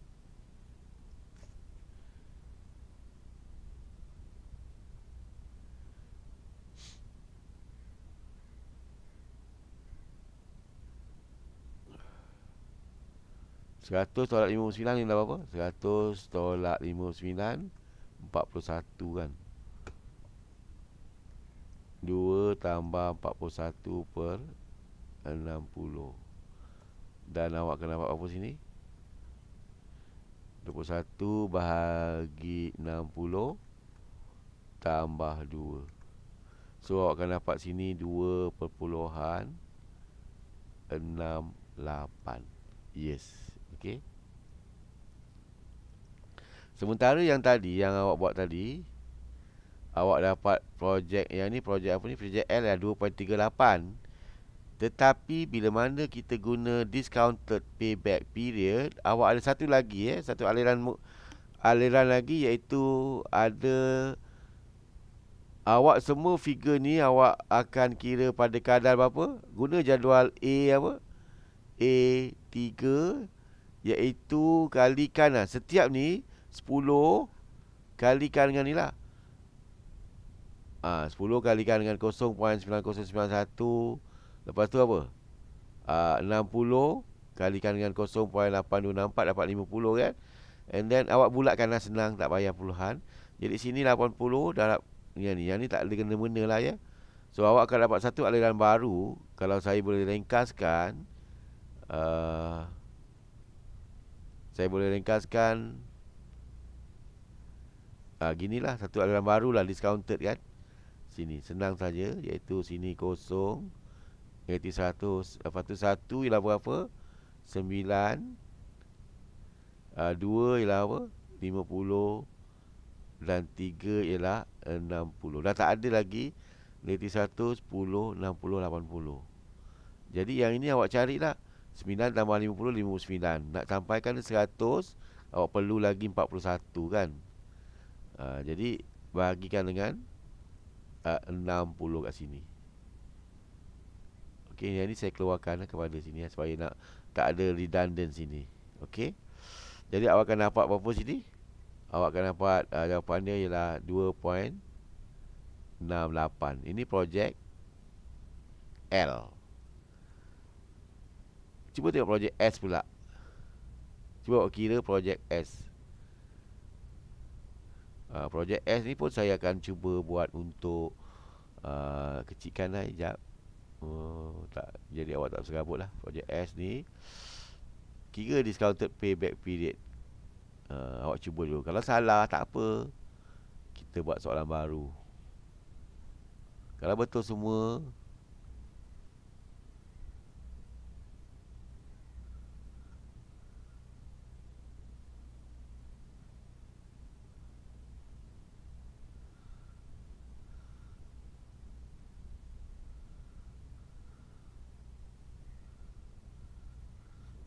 Seratus tolak lima puluh sembilan ni dah berapa? Seratus tolak lima puluh sembilan 41 kan 2 tambah 41 per 60 Dan awak akan dapat apa sini 21 bahagi 60 Tambah 2 So awak akan dapat sini 2 perpuluhan 68 Yes Okay Sementara yang tadi yang awak buat tadi awak dapat projek yang ni projek apa ni projek L ya lah, 2.38 tetapi bila mana kita guna discounted payback period awak ada satu lagi eh satu aliran aliran lagi iaitu ada awak semua figure ni awak akan kira pada kadar berapa guna jadual A apa A 3 iaitu kalikanlah setiap ni 10 kalikan dengan ni lah. Ha, 10 kalikan dengan 0.9091. Lepas tu apa? Ha, ah, 60 kalikan dengan 0.8264 dapat 50 kan. And then awak bulatkan lah senang tak payah puluhan. Jadi sini 80 darab yang ni. Yang ni tak ada kena-mena lah ya. So awak akan dapat satu aliran baru. Kalau saya boleh ringkaskan. Uh, saya boleh ringkaskan uh, ginilah satu aliran baru lah discounted kan sini senang saja iaitu sini kosong negatif 100 ah, lepas tu 1 ialah berapa sembilan uh, ah, 2 ialah apa lima puluh dan tiga ialah 60 dah tak ada lagi negatif puluh lapan puluh. jadi yang ini awak carilah sembilan tambah lima lima puluh puluh sembilan nak sampaikan seratus. awak perlu lagi 41 kan ha, Jadi bahagikan dengan ah, uh, 60 kat sini Ok yang ni saya keluarkan lah kepada sini lah Supaya nak tak ada redundant sini Ok Jadi awak akan dapat berapa sini Awak akan dapat uh, ah, jawapan dia ialah 2.68 Ini projek L Cuba tengok projek S pula Cuba kira projek S uh, projek S ni pun saya akan cuba buat untuk uh, ah, kecikkan lah sekejap uh, tak, jadi awak tak serabut lah projek S ni kira discounted payback period uh, awak cuba dulu kalau salah tak apa kita buat soalan baru kalau betul semua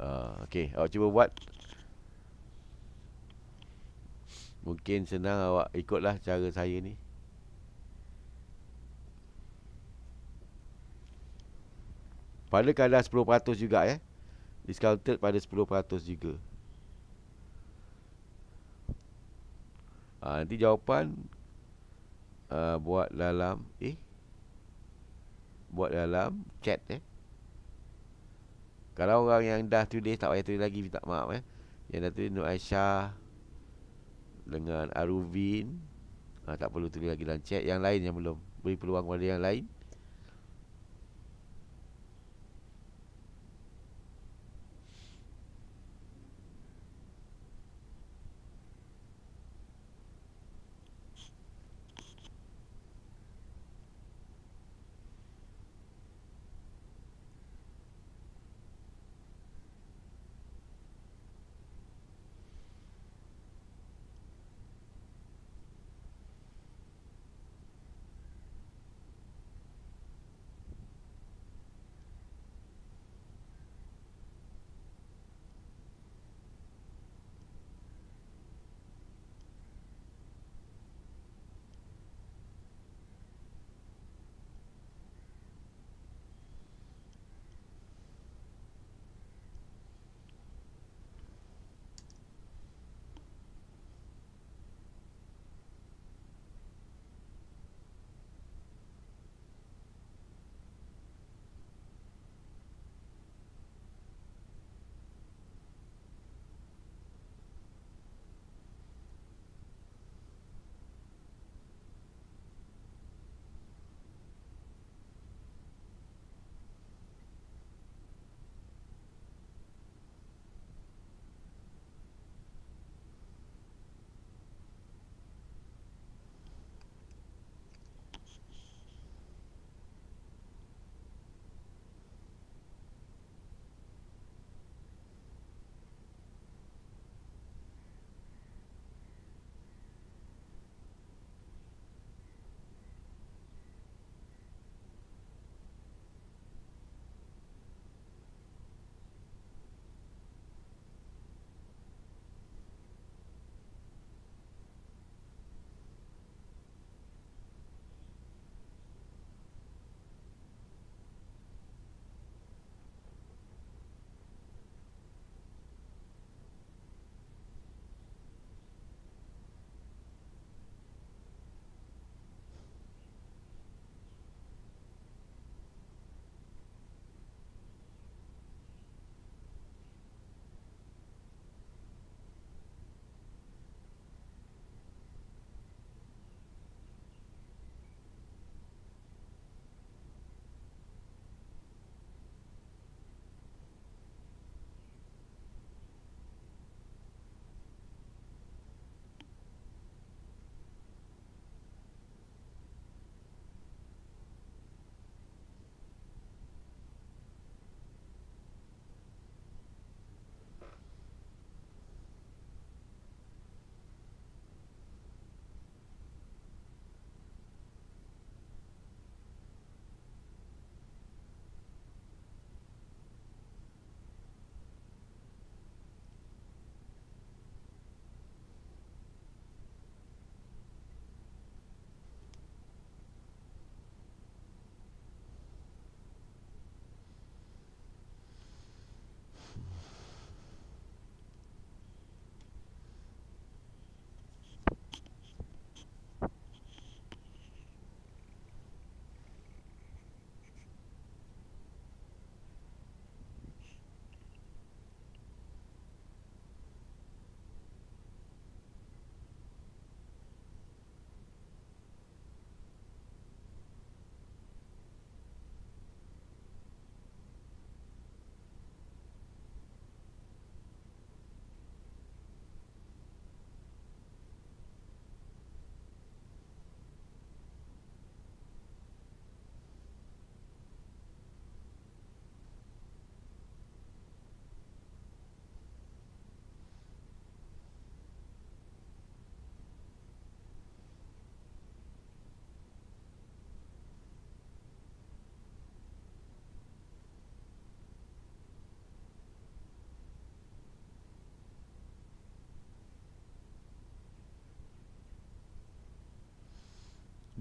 Ah, okay, awak cuba buat. Mungkin senang awak ikutlah cara saya ni. Pada kadar 10% juga ya. Eh. Discounted pada 10% juga. Ha, nanti jawapan uh, buat dalam eh buat dalam chat eh kalau orang yang dah tulis Tak payah tulis lagi Minta maaf eh Yang dah tulis Nur Aisyah Dengan Aruvin ha, ah, Tak perlu tulis lagi dalam chat Yang lain yang belum Beri peluang kepada yang lain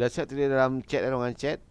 dah siap tulis dalam chat dalam eh, chat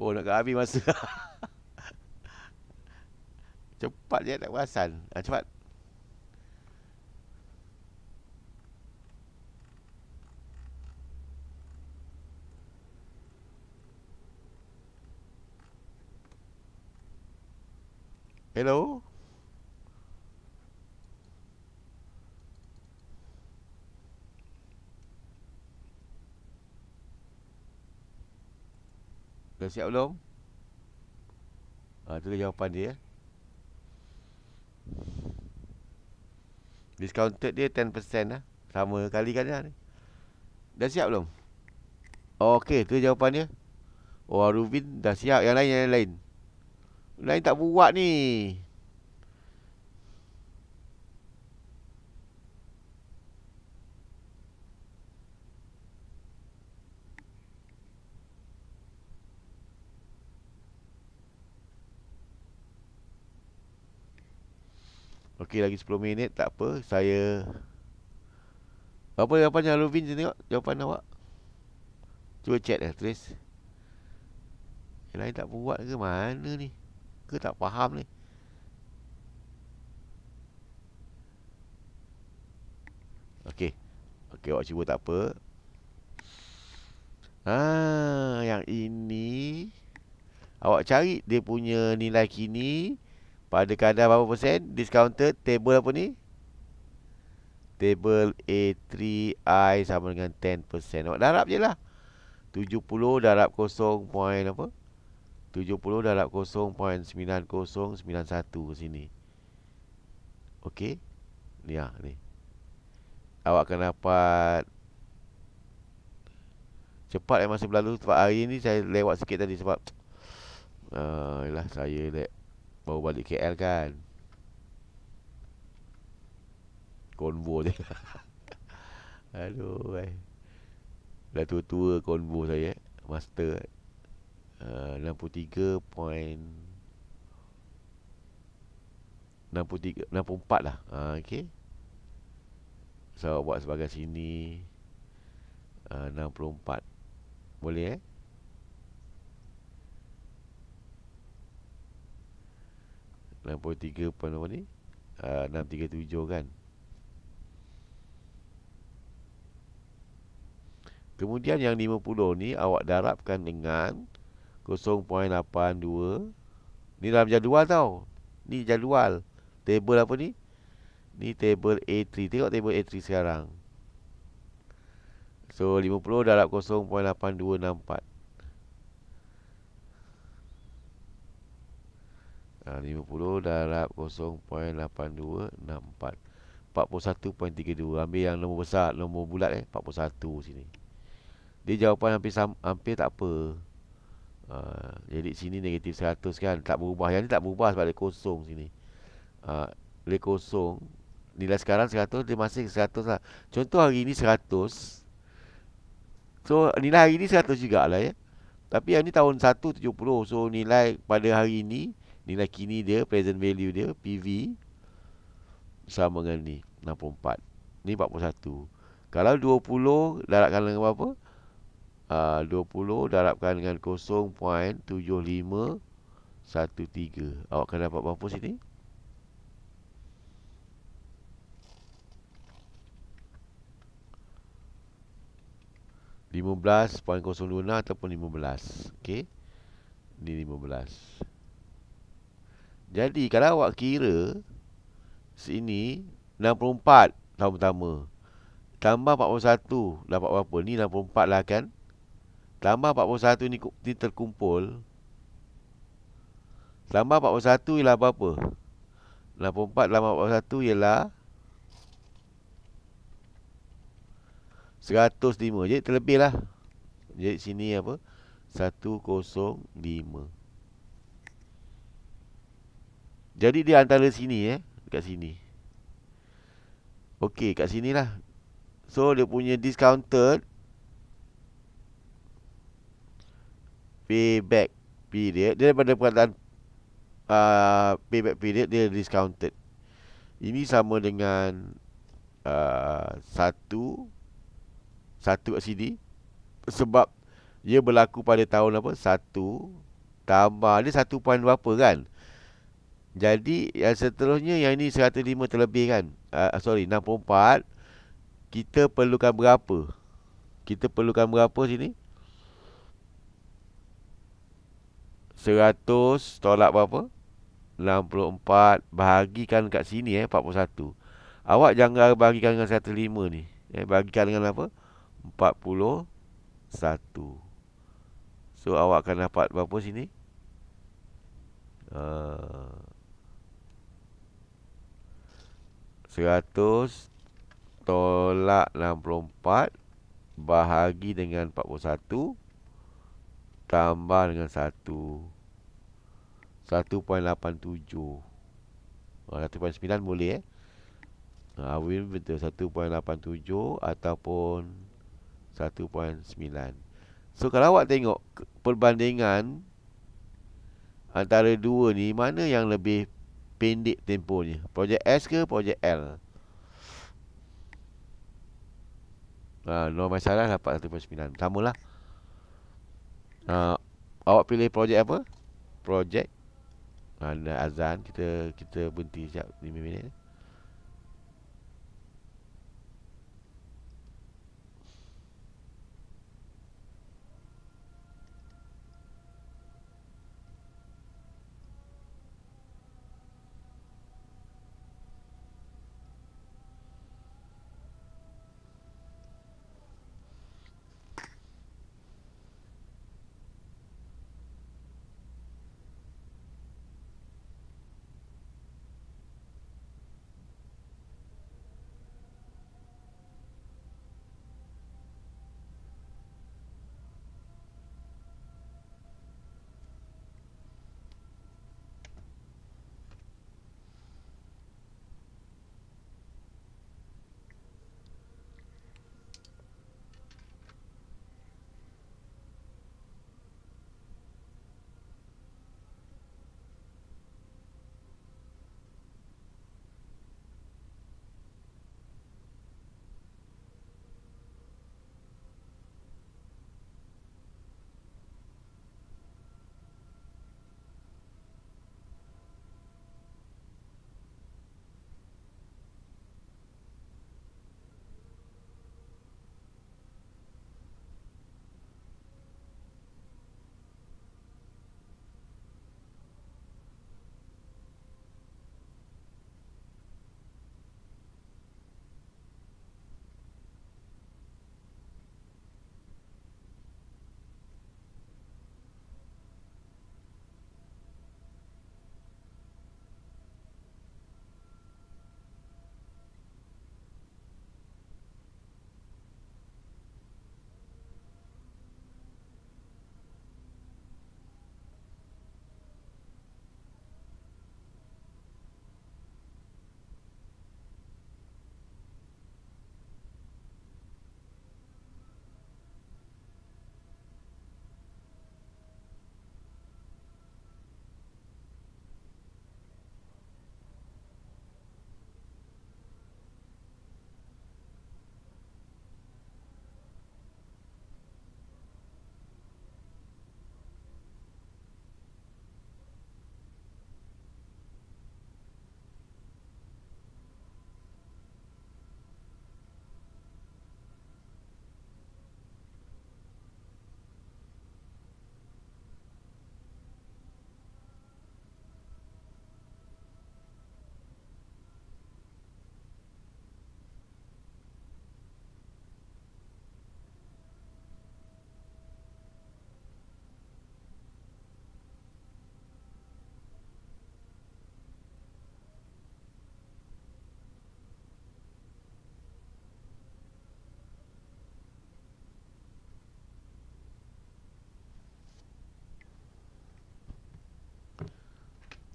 Oh nak habis masa Cepat je tak perasan ha, Cepat Hello. Hello. Dah siap belum? Ha, itu jawapan dia. Eh. Discounted dia 10% lah. Sama kali kan lah Dah siap belum? Okey, itu jawapan dia. Oh, Arubin dah siap. Yang lain, yang lain. Yang lain tak buat ni. Okey lagi 10 minit tak apa saya apa jawapan jawapannya Alvin sini tengok jawapan awak cuba chat eh tulis yang lain tak buat ke mana ni ke tak faham ni Okey. Okey, awak cuba tak apa. Ha, ah, yang ini awak cari dia punya nilai kini pada kadar berapa persen Discounted Table apa ni Table A3I Sama dengan 10% Nampak darab je lah 70 darab 0 point apa 70 darab 0 point 9091 sini Ok Ni lah ni Awak akan dapat Cepat yang masa berlalu Sebab hari ni saya lewat sikit tadi Sebab uh, ah, Yelah saya lewat Baru balik KL kan Konvo je Aduh eh. Dah tua-tua konvo saya eh. Master eh. ah, uh, 63 point 63 64 lah uh, ah, Okay Saya so, buat sebagai sini ah, uh, 64 Boleh eh 63 pun ni 637 ah, kan Kemudian yang 50 ni awak darabkan dengan 0.82 Ni dalam jadual tau Ni jadual Table apa ni Ni table A3 Tengok table A3 sekarang So 50 darab 50 darab 0.8264 41.32 ambil yang nombor besar nombor bulat eh 41 sini dia jawapan hampir hampir tak apa uh, jadi sini negatif 100 kan tak berubah yang ni tak berubah sebab dia kosong sini uh, dia kosong nilai sekarang 100 dia masih 100 lah contoh hari ni 100 so nilai hari ni 100 lah ya tapi yang ni tahun 170 so nilai pada hari ni Nilai kini dia present value dia PV sama dengan ni 64. Ni 41. Kalau 20 darabkan dengan apa? Uh, 20 darabkan dengan 0.7513. Awak akan dapat berapa sini? RM15.026 ataupun RM15. Okey. ni RM15. Jadi kalau awak kira sini 64 tahun pertama tambah 41 dapat berapa? Ni 64 lah kan. Tambah 41 ni, ni terkumpul Tambah 41 ialah berapa? 84 tambah 41 ialah 105 Jadi terlebih lah Jadi sini apa? 105 jadi dia antara sini eh Dekat sini Okey, kat sini lah So dia punya discounted Payback period Dia daripada perkataan uh, Payback period dia discounted Ini sama dengan uh, Satu Satu kat sini Sebab dia berlaku pada tahun apa Satu Tambah Dia satu poin berapa kan jadi yang seterusnya yang ini 105 terlebih kan. Uh, sorry 64 kita perlukan berapa? Kita perlukan berapa sini? 100 tolak berapa? 64 bahagikan kat sini eh 41. Awak jangan bahagikan dengan 105 ni. Eh bahagikan dengan apa? 41. So awak akan dapat berapa sini? Ah. 100 tolak 64 bahagi dengan 41 tambah dengan 1 1.87 ah 1.9 boleh eh awil ah, betul 1.87 ataupun 1.9 so kalau awak tengok perbandingan antara dua ni mana yang lebih pendek tempohnya projek S ke projek L ha, no masalah dapat 1.9 sama lah ha, awak pilih projek apa projek ha, azan kita kita berhenti sekejap 5 minit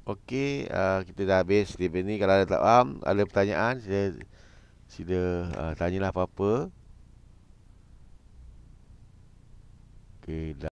Okey, uh, ah, kita dah habis Dia ni kalau ada tak faham, ada pertanyaan Sila, sila uh, tanyalah apa-apa Okey,